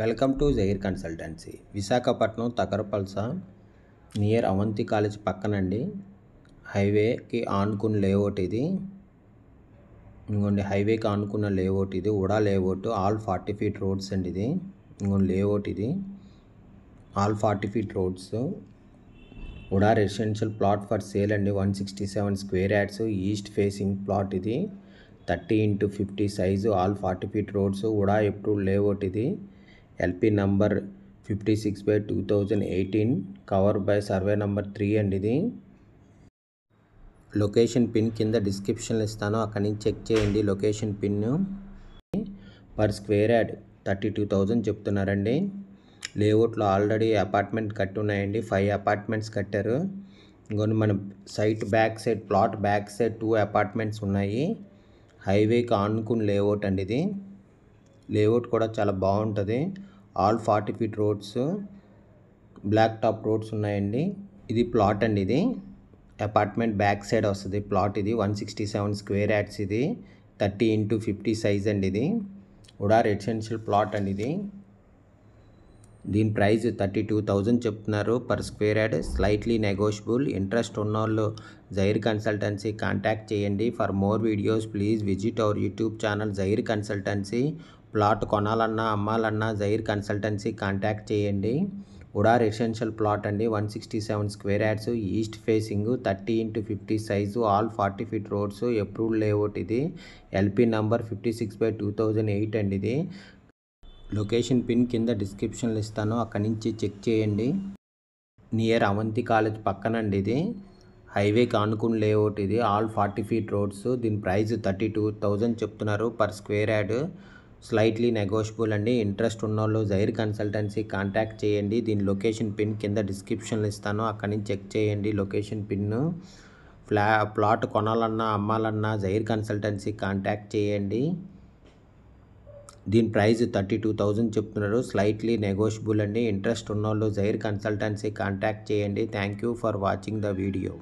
welcome to Jair consultancy Visakhapatnam Tagarapuvalasa near Avanti college పక్కనండి హైవేకి ఆనుకున్న లేఅవుట్ ఇది ఇంకోండి హైవేకి ఆనుకున్న లేఅవుట్ ఇది UDA layout all forty feet roads అండి ఇది ఇంకోండి లేఅవుట్ ఇది all forty feet roads UDA residential plot for sale అండి one sixty seven square yards east facing plot ఇది thirty into fifty size all forty feet roads UDA ఎప్పుడు layout ఇది LP number fifty six by two thousand eighteen cover by survey number three అండి ఇది location pin కింద డిస్క్రిప్షన్లో ఇస్తాను అక్కడి నుంచి చెక్ చేయండి location pin per square yard thirty two thousand చెప్తున్నారండి లేఅవుట్లో ఆల్రెడీ అపార్ట్మెంట్ కట్టి ఉన్నాయండి ఫైవ్ అపార్ట్మెంట్స్ కట్టారు ఇంకొన్ని మన site back side plot back side two apartments ఉన్నాయి హైవేకి ఆనుకుని లేఅవుట్ అండి ఇది లేఅవుట్ కూడా చాలా బాగుంటుంది all forty feet roads black top roads ఉన్నాయండి ఇది ప్లాట్ అండి ఇది అపార్ట్మెంట్ బ్యాక్ సైడ్ వస్తుంది ప్లాట్ ఇది one sixty seven square yards ఇది థర్టీ ఇంటూ ఫిఫ్టీ సైజ్ అండి ఇది ఉడా రెసిడెన్షియల్ ప్లాట్ అండి ఇది దీని ప్రైస్ థర్టీ టూ థౌజండ్ చెప్తున్నారు per square yard slightly negotiable interest వాళ్ళు జైర్ కన్సల్టెన్సీ కాంటాక్ట్ చేయండి for more videos please visit our YouTube channel Jair consultancy plot కొనాలన్నా అమ్మాలన్నా జైర్ కన్సల్టెన్సీ కాంటాక్ట్ చేయండి ఉడా రెసిడెన్షియల్ ప్లాట్ అండి one sixty seven square yards east facing thirty into fifty size all forty feet roads approved layout ఇది LP number fifty six by two thousand eight అండి ఇది location pin కింద డిస్క్రిప్షన్లు ఇస్తాను అక్కడి నుంచి check చేయండి near Avanti college పక్కనండి ఇది హైవే కానుకుని లేఅవుట్ ఇది ఆల్ ఫార్టీ ఫీట్ రోడ్స్ దీని ప్రైస్ థర్టీ టూ థౌజండ్ చెప్తున్నారు per square yard slightly negotiable అండి ఇంట్రెస్ట్ ఉన్న వాళ్ళు జైర్ కన్సల్టెన్సీ కాంటాక్ట్ చేయండి దీని లొకేషన్ పిన్ కింద డిస్క్రిప్షన్లో ఇస్తాను అక్కడి నుంచి చెక్ చేయండి లొకేషన్ పిన్ను ఫ్లా ప్లాట్ కొనాలన్నా అమ్మాలన్నా జైర్ కన్సల్టెన్సీ కాంటాక్ట్ చేయండి దీని ప్రైస్ థర్టీ టూ థౌజండ్ చెప్తున్నారు స్లైట్లీ నెగోషియబుల్ అండి ఇంట్రెస్ట్ ఉన్నోళ్ళు జైర్ కన్సల్టెన్సీ కాంటాక్ట్ చేయండి thank you for watching the video